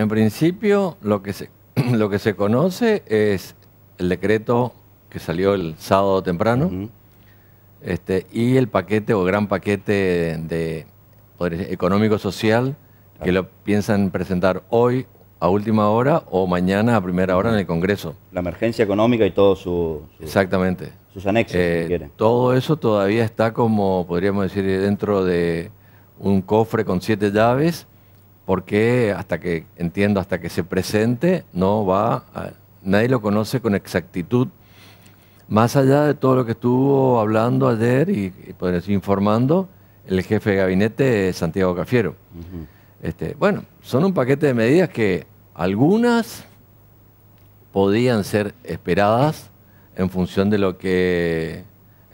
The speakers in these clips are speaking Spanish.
En principio, lo que se, lo que se conoce es el decreto que salió el sábado temprano este, y el paquete o gran paquete de, económico-social que lo piensan presentar hoy a última hora o mañana a primera hora en el Congreso. La emergencia económica y todo su... Exactamente. Sus anexos, eh, Todo eso todavía está como, podríamos decir, dentro de un cofre con siete llaves porque hasta que, entiendo, hasta que se presente, no va, nadie lo conoce con exactitud. Más allá de todo lo que estuvo hablando ayer y, informando, el jefe de gabinete Santiago Cafiero. este, bueno, son un paquete de medidas que algunas podían ser esperadas en función de lo que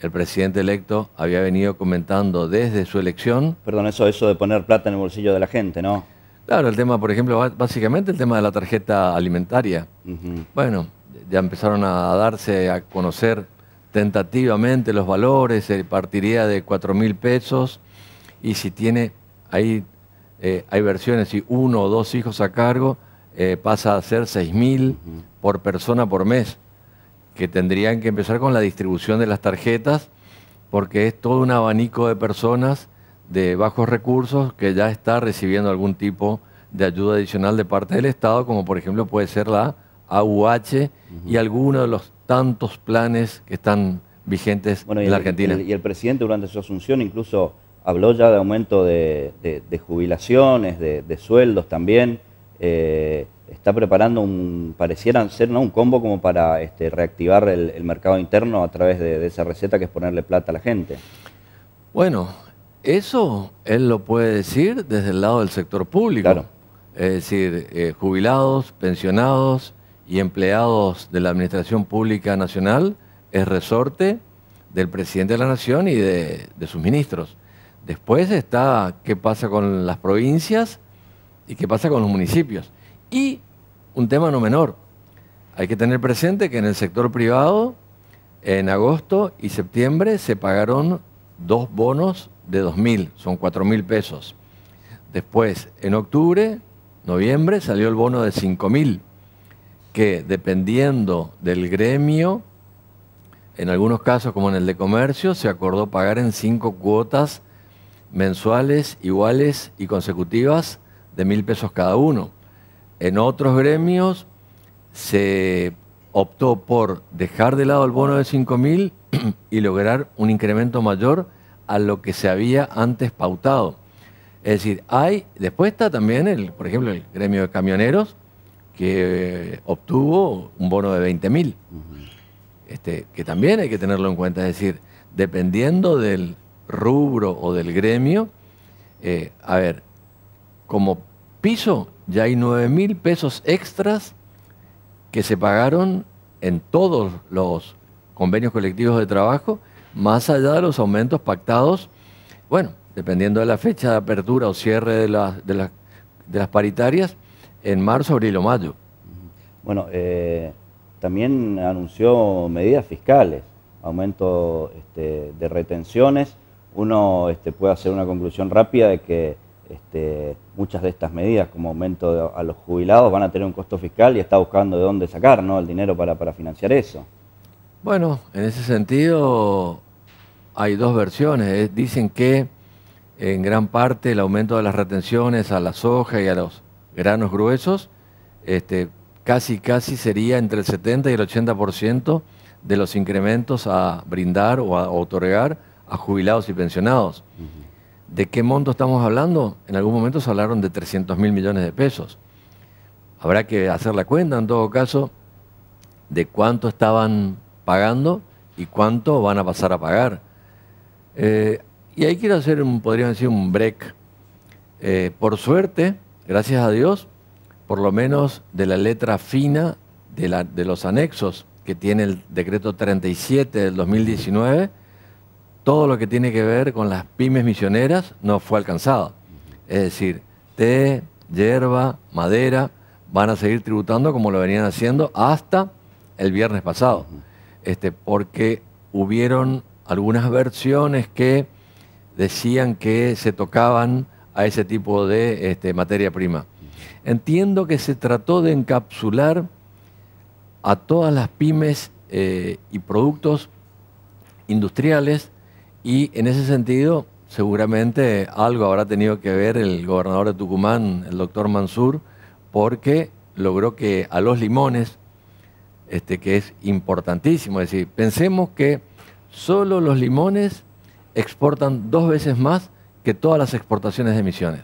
el presidente electo había venido comentando desde su elección. Perdón, eso, eso de poner plata en el bolsillo de la gente, ¿no? Claro, el tema, por ejemplo, básicamente el tema de la tarjeta alimentaria. Bueno, ya empezaron a darse a conocer tentativamente los valores, partiría de 4 mil pesos y si tiene, ahí eh, hay versiones, si uno o dos hijos a cargo, eh, pasa a ser 6.000 por persona por mes, que tendrían que empezar con la distribución de las tarjetas, porque es todo un abanico de personas de bajos recursos que ya está recibiendo algún tipo de ayuda adicional de parte del Estado, como por ejemplo puede ser la AUH y alguno de los tantos planes que están vigentes en la Argentina. y el presidente durante su asunción incluso habló ya de aumento de, jubilaciones, de, sueldos también. Eh, está preparando un, parecieran ser ¿no? un combo como para este, reactivar el, mercado interno a través de, de esa receta que es ponerle plata a la gente. Bueno, eso él lo puede decir desde el lado del sector público. Es decir, eh, jubilados, pensionados y empleados de la Administración Pública Nacional es resorte del presidente de la Nación y de, de sus ministros. Después está qué pasa con las provincias y qué pasa con los municipios. Y un tema no menor. Hay que tener presente que en el sector privado, en agosto y septiembre, se pagaron dos bonos de 2.000, son 4.000 pesos. Después, en octubre, noviembre, salió el bono de 5.000, que dependiendo del gremio, en algunos casos como en el de comercio, se acordó pagar en cinco cuotas mensuales iguales y consecutivas de 1.000 pesos cada uno. En otros gremios se optó por dejar de lado el bono de 5.000 y lograr un incremento mayor a lo que se había antes pautado. Es decir, hay, después está también, el, por ejemplo, el gremio de camioneros, que eh, obtuvo un bono de 20 mil, este, que también hay que tenerlo en cuenta. Es decir, dependiendo del rubro o del gremio, eh, a ver, como piso ya hay 9 mil pesos extras que se pagaron en todos los convenios colectivos de trabajo más allá de los aumentos pactados, bueno, dependiendo de la fecha de apertura o cierre de, de, las paritarias, en marzo, abril o mayo. Bueno, eh, también anunció medidas fiscales, aumento este, de retenciones. Uno este, puede hacer una conclusión rápida de que este, muchas de estas medidas, como aumento a los jubilados, van a tener un costo fiscal y está buscando de dónde sacar ¿no? el dinero para, para financiar eso. Bueno, en ese sentido, hay dos versiones. Dicen que en gran parte el aumento de las retenciones a la soja y a los granos gruesos, este, casi casi sería entre el 70 y el 80% de los incrementos a brindar o a otorgar a jubilados y pensionados. ¿De qué monto estamos hablando? En algún momento se hablaron de 300 mil millones de pesos. Habrá que hacer la cuenta, en todo caso, de cuánto estaban pagando y cuánto van a pasar a pagar. Eh, y ahí quiero hacer, un, podríamos decir, un break. Eh, por suerte, gracias a Dios, por lo menos de la letra fina de, de los anexos que tiene el decreto 37 del 2019, todo lo que tiene que ver con las pymes misioneras no fue alcanzado. Es decir, té, hierba, madera, van a seguir tributando como lo venían haciendo hasta el viernes pasado. Este, porque hubieron algunas versiones que decían que se tocaban a ese tipo de este, materia prima. Entiendo que se trató de encapsular a todas las pymes eh, y productos industriales y en ese sentido seguramente algo habrá tenido que ver el gobernador de Tucumán, el doctor Mansur, porque logró que a los limones, este, que es importantísimo, es decir, pensemos que Solo los limones exportan dos veces más que todas las exportaciones de emisiones.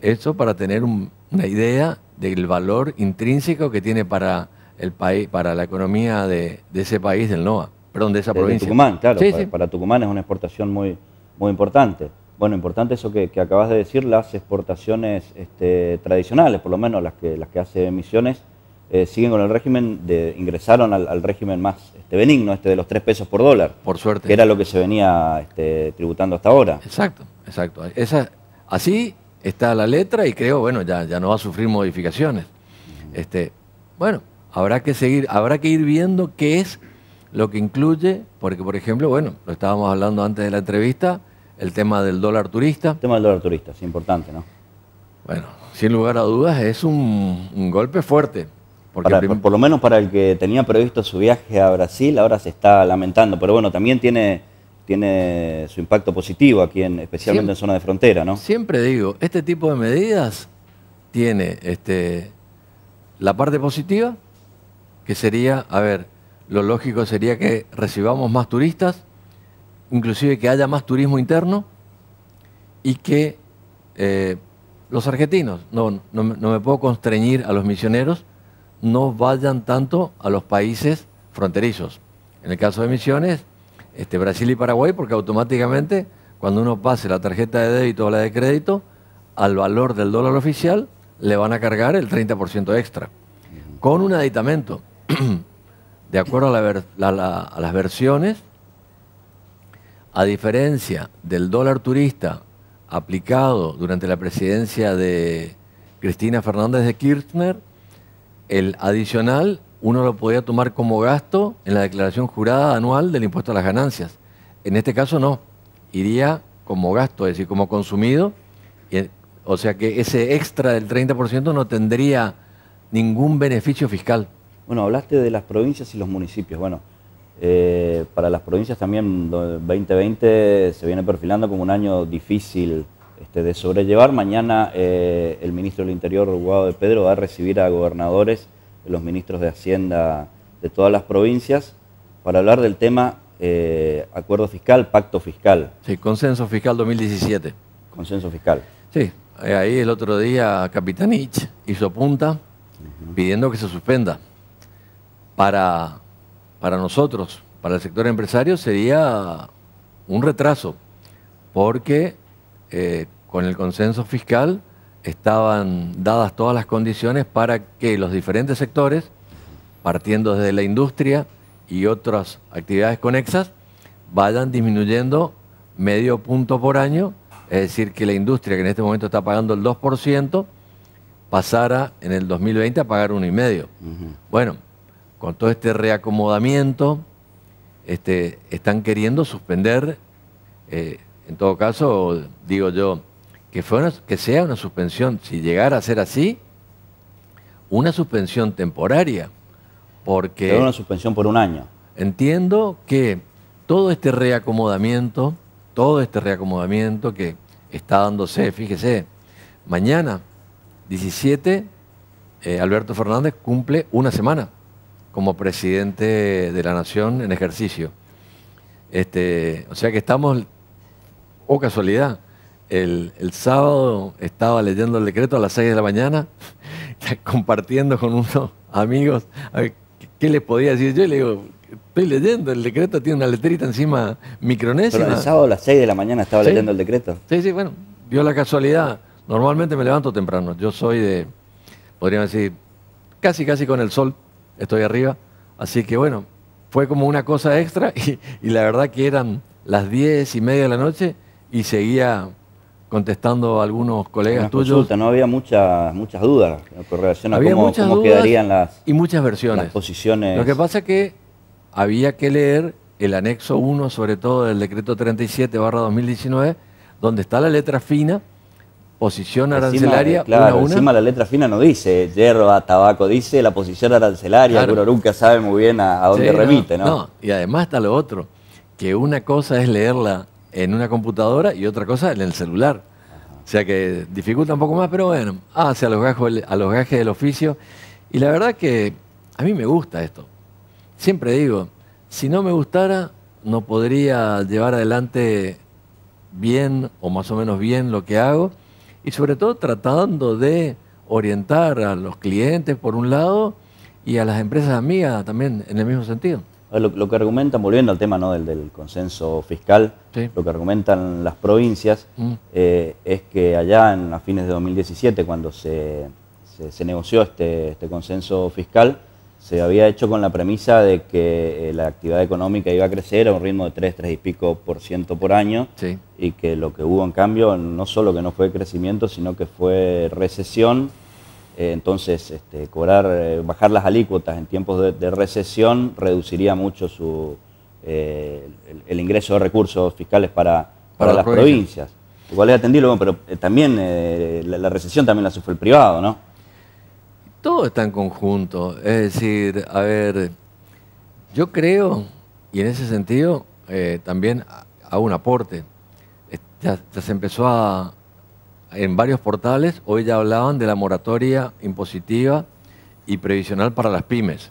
Eso para tener una idea del valor intrínseco que tiene para el país, para la economía de, ese país del NOA, perdón, de esa provincia. provincia. Tucumán, claro, para, para, Tucumán es una exportación muy, muy importante. Bueno, importante eso que, acabas de decir, las exportaciones este, tradicionales, por lo menos las que, las que hace emisiones. Eh, siguen con el régimen, de, ingresaron al, régimen más este, benigno, este de los tres pesos por dólar. Por suerte. Que era lo que se venía este, tributando hasta ahora. Exacto, exacto. Esa, así está la letra y creo, bueno, ya, ya no va a sufrir modificaciones. Este, bueno, habrá que seguir, habrá que ir viendo qué es lo que incluye, porque por ejemplo, bueno, lo estábamos hablando antes de la entrevista, el tema del dólar turista. El tema del dólar turista, es importante, ¿no? Bueno, sin lugar a dudas es un golpe fuerte por, lo menos para el que tenía previsto su viaje a Brasil, ahora se está lamentando. Pero bueno, también tiene, tiene su impacto positivo aquí, en, especialmente en zona de frontera, ¿no? Siempre digo, este tipo de medidas tiene este, la parte positiva, que sería, a ver, lo lógico sería que recibamos más turistas, inclusive que haya más turismo interno y que eh, los argentinos, no, no me puedo constreñir a los misioneros, no vayan tanto a los países fronterizos. En el caso de Misiones, este, Brasil y Paraguay, porque automáticamente cuando uno pase la tarjeta de débito o la de crédito, al valor del dólar oficial le van a cargar el 30% extra, con un aditamento. de acuerdo a, a las versiones, a diferencia del dólar turista aplicado durante la presidencia de Cristina Fernández de Kirchner, el adicional uno lo podía tomar como gasto en la declaración jurada anual del impuesto a las ganancias. En este caso no, iría como gasto, es decir, como consumido, eh, o sea que ese extra del 30% no tendría ningún beneficio fiscal. Bueno, hablaste de las provincias y los municipios. Bueno, eh, para las provincias también 2020 se viene perfilando como un año difícil este, de sobrellevar. Mañana eh, el ministro del Interior, Guado de Pedro, va a recibir a gobernadores, los ministros de Hacienda de todas las provincias, para hablar del tema eh, acuerdo fiscal, pacto fiscal. Sí, consenso fiscal 2017. Consenso fiscal. Sí, eh, ahí el otro día Capitanich hizo punta pidiendo que se suspenda. Para, para nosotros, para el sector empresario, sería un retraso, porque eh, con el consenso fiscal estaban dadas todas las condiciones para que los diferentes sectores, partiendo desde la industria y otras actividades conexas, vayan disminuyendo medio punto por año, es decir, que la industria que en este momento está pagando el 2%, pasara en el 2020 a pagar 1,5%. y medio. Bueno, con todo este reacomodamiento, este, están queriendo suspender eh, en todo caso, digo yo, que, sea una suspensión, si llegara a ser así, una suspensión temporaria, porque... una suspensión por un año. Entiendo que todo este reacomodamiento, todo este reacomodamiento que está dándose, fíjese, mañana 17, eh, Alberto Fernández cumple una semana como presidente de la Nación en ejercicio. Este, o sea que estamos o oh, casualidad, el, sábado estaba leyendo el decreto a las 6 de la mañana, compartiendo con unos amigos, ¿qué les podía decir yo? le digo, estoy leyendo, el decreto tiene una letrita encima micronesia. el sábado a las 6 de la mañana estaba leyendo el decreto. Sí, sí, bueno, vio la casualidad. Normalmente me levanto temprano, yo soy de, podríamos decir, casi, casi con el sol, estoy arriba, así que bueno, fue como una cosa extra y, y la verdad que eran las 10 y media de la noche y seguía contestando a algunos colegas tuyos. no había muchas muchas dudas con relación a cómo, quedarían las, y muchas versiones. posiciones. Lo que pasa es que había que leer el anexo 1, sobre todo del decreto 37 2019, donde está la letra fina, posición arancelaria. Encima, claro, encima la letra fina no dice hierba, tabaco, dice la posición arancelaria, pero nunca sabe muy bien a, dónde remite, No, y además está lo otro, que una cosa es leerla en una computadora y otra cosa en el celular. O sea que dificulta un poco más, pero bueno, hacia los, gajos, a los gajes del oficio. Y la verdad que a mí me gusta esto. Siempre digo, si no me gustara, no podría llevar adelante bien o más o menos bien lo que hago. Y sobre todo tratando de orientar a los clientes por un lado y a las empresas amigas también en el mismo sentido. Lo, que argumentan, volviendo al tema ¿no? del consenso fiscal, lo que argumentan las provincias mm. eh, es que allá en, a fines de 2017, cuando se, negoció este, este, consenso fiscal, se había hecho con la premisa de que eh, la actividad económica iba a crecer a un ritmo de 3, 3 y pico por ciento por año y que lo que hubo en cambio no solo que no fue crecimiento, sino que fue recesión. Eh, entonces, este, cobrar, bajar las alícuotas en tiempos de recesión reduciría mucho su, eh, el, ingreso de recursos fiscales para, para, las provincias. igual Igual es atendido, pero eh, también eh, la, recesión también la sufre el privado, ¿no? Todo está en conjunto. Es decir, a ver, yo creo, y en ese sentido también hago un aporte. Ya, se empezó a, en varios portales, hoy ya hablaban de la moratoria impositiva y previsional para las pymes,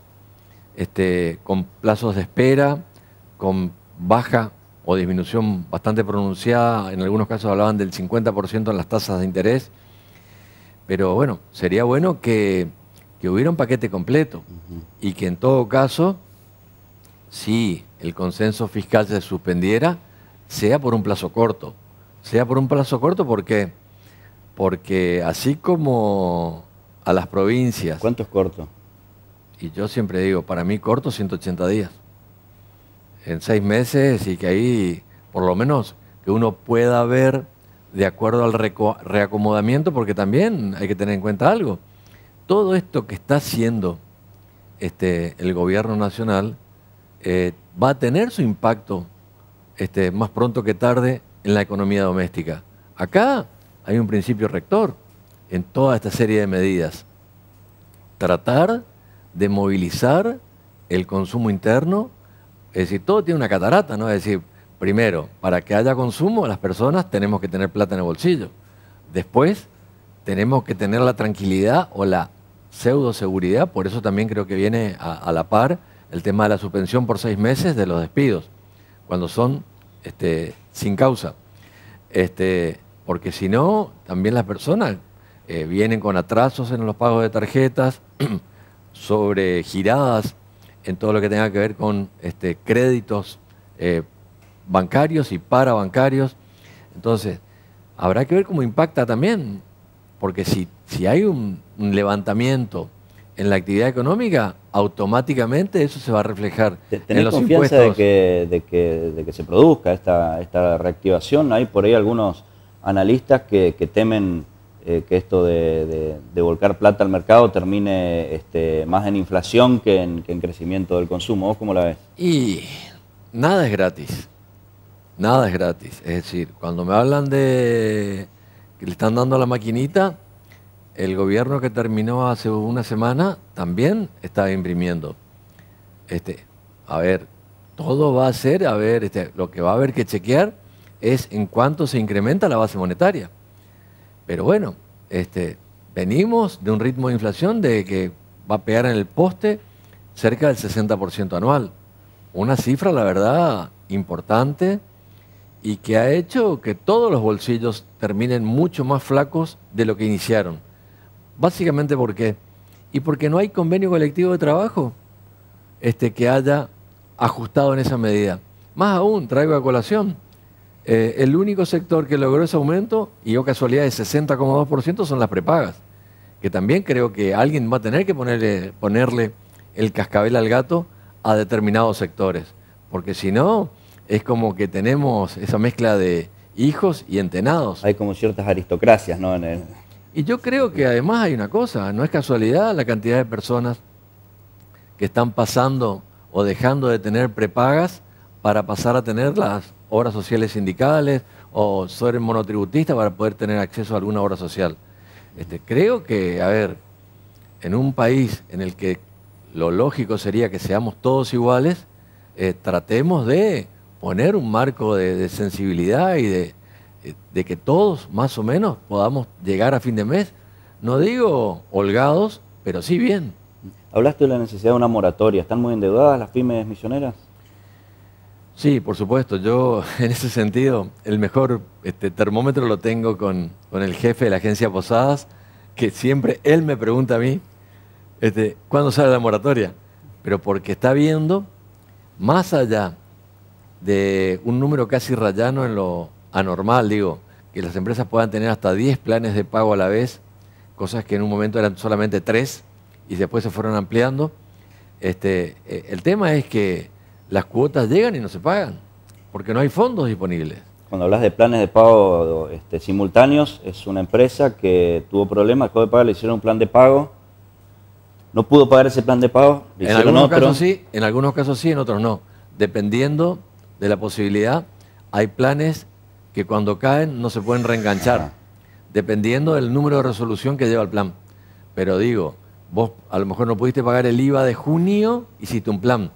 este, con plazos de espera, con baja o disminución bastante pronunciada, en algunos casos hablaban del 50% en las tasas de interés, pero bueno, sería bueno que, hubiera un paquete completo y que en todo caso, si el consenso fiscal se suspendiera, sea por un plazo corto, sea por un plazo corto ¿por qué? porque así como a las provincias... ¿Cuánto es corto? Y yo siempre digo, para mí corto 180 días en seis meses y que ahí, por lo menos, que uno pueda ver de acuerdo al reacomodamiento, porque también hay que tener en cuenta algo. Todo esto que está haciendo este, el gobierno nacional eh, va a tener su impacto este, más pronto que tarde en la economía doméstica. Acá hay un principio rector en toda esta serie de medidas. Tratar de movilizar el consumo interno es decir, todo tiene una catarata, ¿no? Es decir, primero, para que haya consumo, las personas tenemos que tener plata en el bolsillo. Después, tenemos que tener la tranquilidad o la pseudo seguridad, por eso también creo que viene a, la par el tema de la suspensión por seis meses de los despidos, cuando son este, sin causa. Este, porque si no, también las personas eh, vienen con atrasos en los pagos de tarjetas, sobre giradas en todo lo que tenga que ver con este, créditos eh, bancarios y para bancarios. Entonces, habrá que ver cómo impacta también, porque si, si hay un, levantamiento en la actividad económica, automáticamente eso se va a reflejar en los impuestos. De que, de, que, se produzca esta, esta reactivación? Hay por ahí algunos analistas que temen eh, que esto de, volcar plata al mercado termine este, más en inflación que en, crecimiento del consumo. ¿Vos cómo la ves? Y nada es gratis. Nada es gratis. Es decir, cuando me hablan de que le están dando a la maquinita, el gobierno que terminó hace una semana también está imprimiendo. Este, a ver, todo va a ser, a ver, este, lo que va a haber que chequear es en cuánto se incrementa la base monetaria. Pero bueno, este, venimos de un ritmo de inflación de que va a pegar en el poste cerca del 60% anual. Una cifra, la verdad, importante y que ha hecho que todos los bolsillos terminen mucho más flacos de lo que iniciaron. Básicamente, ¿por qué? Y porque no hay convenio colectivo de trabajo este, que haya ajustado en esa medida. Más aún, traigo a colación eh, el único sector que logró ese aumento, y yo casualidad de 60,2%, son las prepagas, que también creo que alguien va a tener que ponerle, ponerle el cascabel al gato a determinados sectores, porque si no, es como que tenemos esa mezcla de hijos y entenados. Hay como ciertas aristocracias, ¿no? Y yo creo que además hay una cosa, no es casualidad la cantidad de personas que están pasando o dejando de tener prepagas para pasar a tenerlas obras sociales sindicales o ser monotributista para poder tener acceso a alguna obra social. Este, creo que, a ver, en un país en el que lo lógico sería que seamos todos iguales, eh, tratemos de poner un marco de, sensibilidad y de, eh, de, que todos más o menos podamos llegar a fin de mes, no digo holgados, pero sí bien. Hablaste de la necesidad de una moratoria. ¿Están muy endeudadas las pymes misioneras? Sí, por supuesto. Yo, en ese sentido, el mejor este, termómetro lo tengo con, el jefe de la agencia Posadas, que siempre él me pregunta a mí, este, ¿cuándo sale la moratoria? Pero porque está viendo, más allá de un número casi rayano en lo anormal, digo, que las empresas puedan tener hasta 10 planes de pago a la vez, cosas que en un momento eran solamente 3 y después se fueron ampliando. Este, eh, el tema es que las cuotas llegan y no se pagan, porque no hay fondos disponibles. Cuando hablas de planes de pago este, simultáneos, es una empresa que tuvo problemas, de pagar, le hicieron un plan de pago, no pudo pagar ese plan de pago, en algunos Casos sí, en algunos casos sí, en otros no. Dependiendo de la posibilidad, hay planes que cuando caen no se pueden reenganchar, dependiendo del número de resolución que lleva el plan. Pero digo, vos a lo mejor no pudiste pagar el IVA de junio, hiciste un plan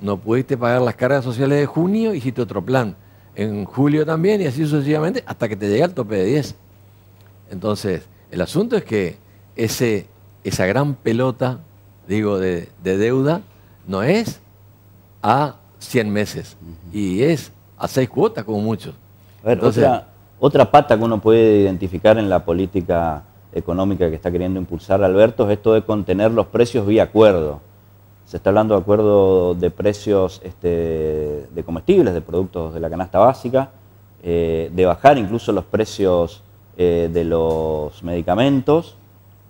no pudiste pagar las cargas sociales de junio, hiciste otro plan. En julio también y así sucesivamente hasta que te llegue al tope de 10. Entonces, el asunto es que ese, esa gran pelota, digo, de, deuda, no es a 100 meses y es a 6 cuotas como mucho. otra, otra pata que uno puede identificar en la política económica que está queriendo impulsar Alberto es esto de contener los precios vía acuerdo se está hablando de acuerdo de precios este, de comestibles, de productos de la canasta básica, eh, de bajar incluso los precios eh, de los medicamentos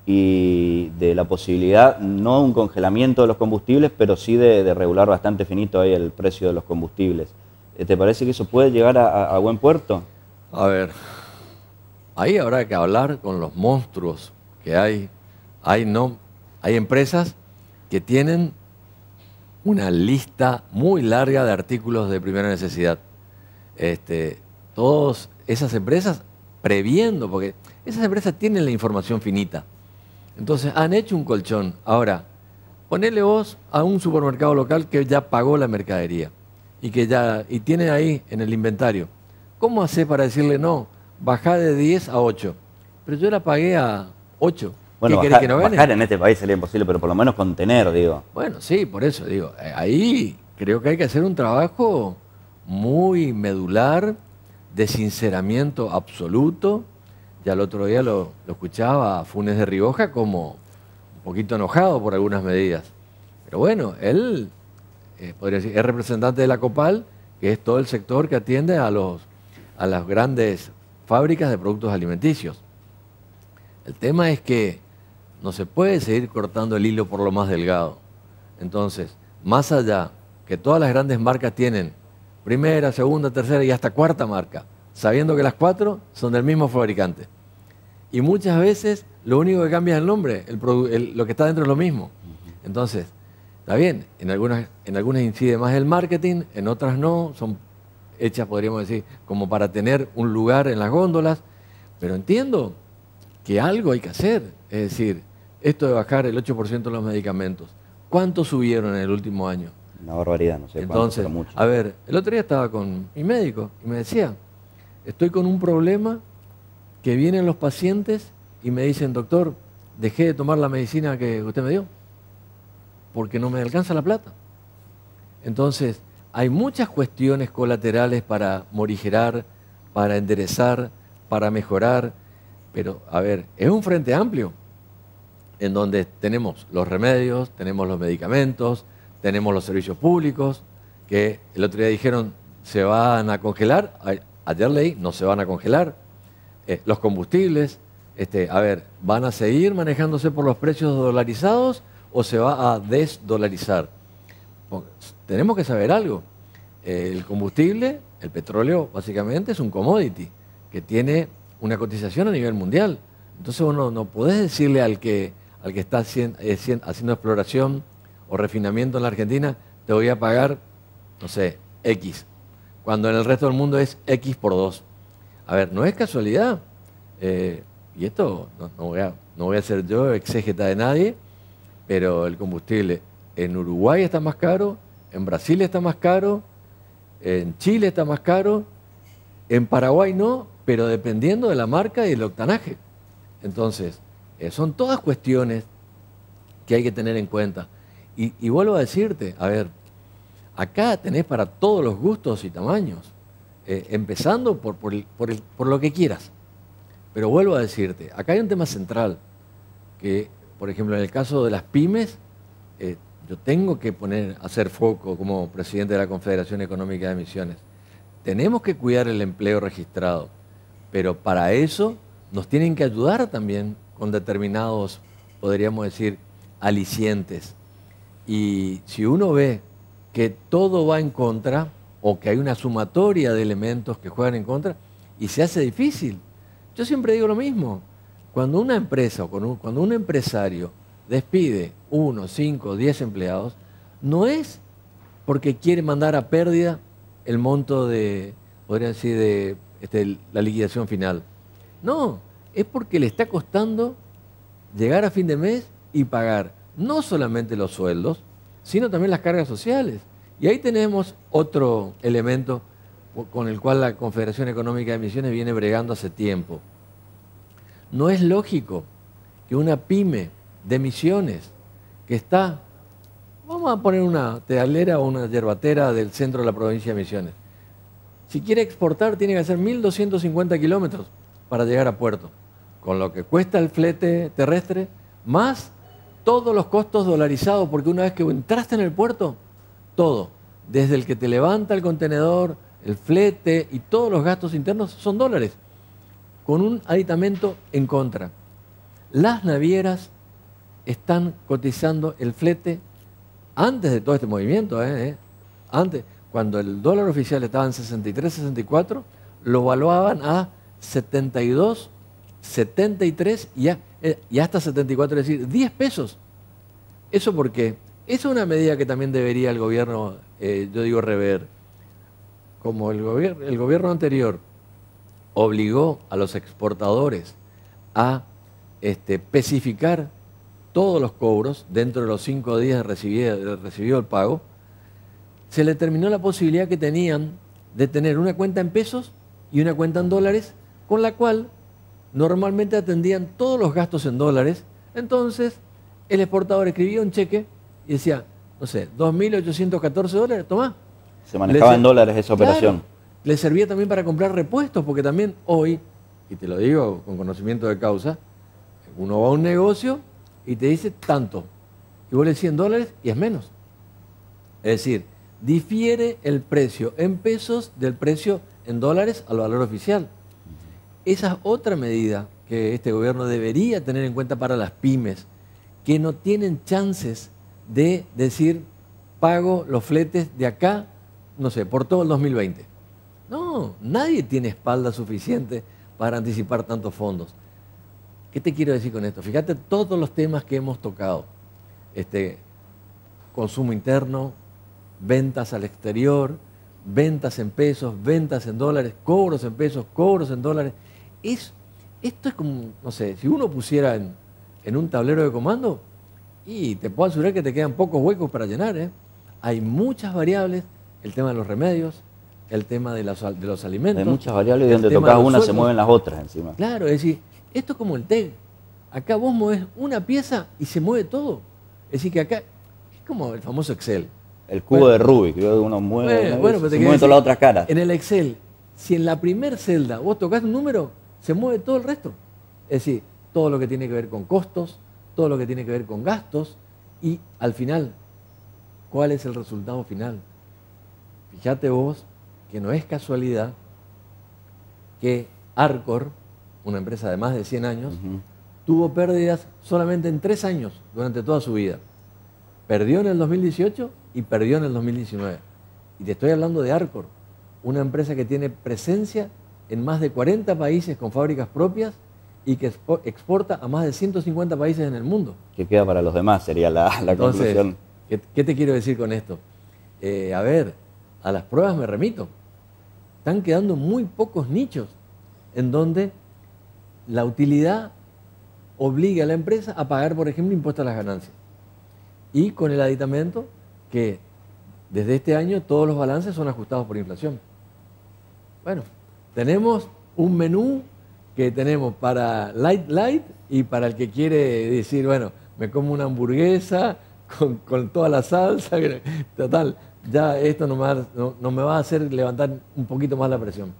y de la posibilidad, no un congelamiento de los combustibles, pero sí de, regular bastante finito ahí el precio de los combustibles. Eh, ¿Te parece que eso puede llegar a, a buen puerto? A ver, ahí habrá que hablar con los monstruos que hay. Hay, no, hay empresas que tienen una lista muy larga de artículos de primera necesidad. Este, todas esas empresas previendo, porque esas empresas tienen la información finita. Entonces han hecho un colchón. Ahora, ponele vos a un supermercado local que ya pagó la mercadería y que ya y tiene ahí en el inventario. ¿Cómo hace para decirle no? Bajá de 10 a 8. Pero yo la pagué a 8. Bueno, bajar, en este país sería imposible, pero por lo menos contener, digo. Bueno, sí, por eso digo. Eh, ahí creo que hay que hacer un trabajo muy medular, de sinceramiento absoluto. Ya el otro día lo, escuchaba Funes de Rioja como un poquito enojado por algunas medidas. Pero bueno, él eh, podría decir, es representante de la COPAL, que es todo el sector que atiende a, los, a las grandes fábricas de productos alimenticios. El tema es que no se puede seguir cortando el hilo por lo más delgado. Entonces, más allá que todas las grandes marcas tienen primera, segunda, tercera y hasta cuarta marca, sabiendo que las cuatro son del mismo fabricante. Y muchas veces lo único que cambia es el nombre, lo que está dentro es lo mismo. Entonces, está bien, en algunas, en algunas incide más el marketing, en otras no, son hechas, podríamos decir, como para tener un lugar en las góndolas, pero entiendo que algo hay que hacer, es decir, esto de bajar el 8% de los medicamentos, ¿cuánto subieron en el último año? Una barbaridad, no sé. Entonces, cuánto, a ver, el otro día estaba con mi médico y me decía, estoy con un problema que vienen los pacientes y me dicen, doctor, dejé de tomar la medicina que usted me dio, porque no me alcanza la plata. Entonces, hay muchas cuestiones colaterales para morigerar, para enderezar, para mejorar, pero a ver, es un frente amplio en donde tenemos los remedios, tenemos los medicamentos, tenemos los servicios públicos, que el otro día dijeron se van a congelar, ayer leí, no se van a congelar, eh, los combustibles, este, a ver, ¿van a seguir manejándose por los precios dolarizados o se va a desdolarizar? Pues, tenemos que saber algo. Eh, el combustible, el petróleo, básicamente es un commodity que tiene una cotización a nivel mundial. Entonces uno no podés decirle al que al que está eh, haciendo, exploración o refinamiento en la Argentina, te voy a pagar, no sé, X, cuando en el resto del mundo es X por 2. A ver, no es casualidad. Eh, y esto no, voy no voy a ser yo exégeta de nadie, pero el combustible en Uruguay está más caro, en Brasil está más caro, en Chile está más caro, en Paraguay no, pero dependiendo de la marca y el octanaje. Entonces, eh, son todas cuestiones que hay que tener en cuenta. Y, vuelvo a decirte, a ver, acá tenés para todos los gustos y tamaños, eh, empezando por, por, por, lo que quieras. Pero vuelvo a decirte, acá hay un tema central, que por ejemplo en el caso de las pymes, eh, yo tengo que poner, hacer foco como presidente de la Confederación Económica de Misiones. Tenemos que cuidar el empleo registrado, pero para eso nos tienen que ayudar también con determinados, podríamos decir, alicientes. Y si uno ve que todo va en contra o que hay una sumatoria de elementos que juegan en contra y se hace difícil. Yo siempre digo lo mismo. Cuando una empresa o cuando un empresario despide uno, cinco, diez empleados, no es porque quiere mandar a pérdida el monto de, podría decir, de este, la liquidación final. No, es porque le está costando llegar a fin de mes y pagar no solamente los sueldos, sino también las cargas sociales. Y ahí tenemos otro elemento con el cual la Confederación Económica de Misiones viene bregando hace tiempo. No es lógico que una pyme de misiones que está, vamos a poner una tealera o una yerbatera del centro de la provincia de Misiones, si quiere exportar tiene que hacer 1.250 kilómetros para llegar a puerto con lo que cuesta el flete terrestre, más todos los costos dolarizados, porque una vez que entraste en el puerto, todo, desde el que te levanta el contenedor, el flete y todos los gastos internos son dólares, con un aditamento en contra. Las navieras están cotizando el flete antes de todo este movimiento, eh, eh, antes, cuando el dólar oficial estaba en 63, 64, lo evaluaban a 72 73 eh, y, hasta 74, es decir, 10 pesos. ¿Eso por qué? es una medida que también debería el gobierno, eh, yo digo, rever. Como el, gobierno, el gobierno anterior obligó a los exportadores a este, especificar todos los cobros dentro de los cinco días de recibido el pago, se le terminó la posibilidad que tenían de tener una cuenta en pesos y una cuenta en dólares, con la cual normalmente atendían todos los gastos en dólares. Entonces, el exportador escribía un cheque y decía, no sé, 2.814 dólares, toma. Se manejaba en dólares esa operación. Le servía también para comprar repuestos, porque también hoy, y te lo digo con conocimiento de causa, uno va a un negocio y te dice tanto, y vos 100 dólares y es menos. Es decir, difiere el precio en pesos del precio en dólares al valor oficial. Esa es otra medida que este gobierno debería tener en cuenta para las pymes, que no tienen chances de decir, pago los fletes de acá, no sé, por todo el 2020. No, nadie tiene espalda suficiente para anticipar tantos fondos. ¿Qué te quiero decir con esto? Fíjate todos los temas que hemos tocado. Este, consumo interno, ventas al exterior, ventas en pesos, ventas en dólares, cobros en pesos, cobros en dólares es, esto es como, no sé, si uno pusiera en, un tablero de comando, y te puedo asegurar que te quedan pocos huecos para llenar, ¿eh? Hay muchas variables, el tema de los remedios, el tema de, de los alimentos. Hay muchas variables y donde tocas una se mueven las otras encima. Claro, es decir, esto es como el TEG. Acá vos mueves una pieza y se mueve todo. Es decir, que acá es como el famoso Excel. El cubo de Rubik, que uno mueve, bueno, se todas las otras caras. En el Excel, si en la primer celda vos tocas un número, se mueve todo el resto. Es decir, todo lo que tiene que ver con costos, todo lo que tiene que ver con gastos y al final, ¿cuál es el resultado final? Fíjate vos que no es casualidad que Arcor, una empresa de más de 100 años, tuvo pérdidas solamente en tres años durante toda su vida. Perdió en el 2018 y perdió en el 2019. Y te estoy hablando de Arcor, una empresa que tiene presencia en más de 40 países con fábricas propias y que exporta a más de 150 países en el mundo. ¿Qué queda para los demás? Sería la, la conclusión. ¿qué, te quiero decir con esto? Eh, a ver, a las pruebas me remito. Están quedando muy pocos nichos en donde la utilidad obligue a la empresa a pagar, por ejemplo, impuestos a las ganancias. Y con el aditamento que desde este año todos los balances son ajustados por inflación. Bueno, tenemos un menú que tenemos para light light y para el que quiere decir, bueno, me como una hamburguesa con, toda la salsa, total, ya esto no no me va a hacer levantar un poquito más la presión.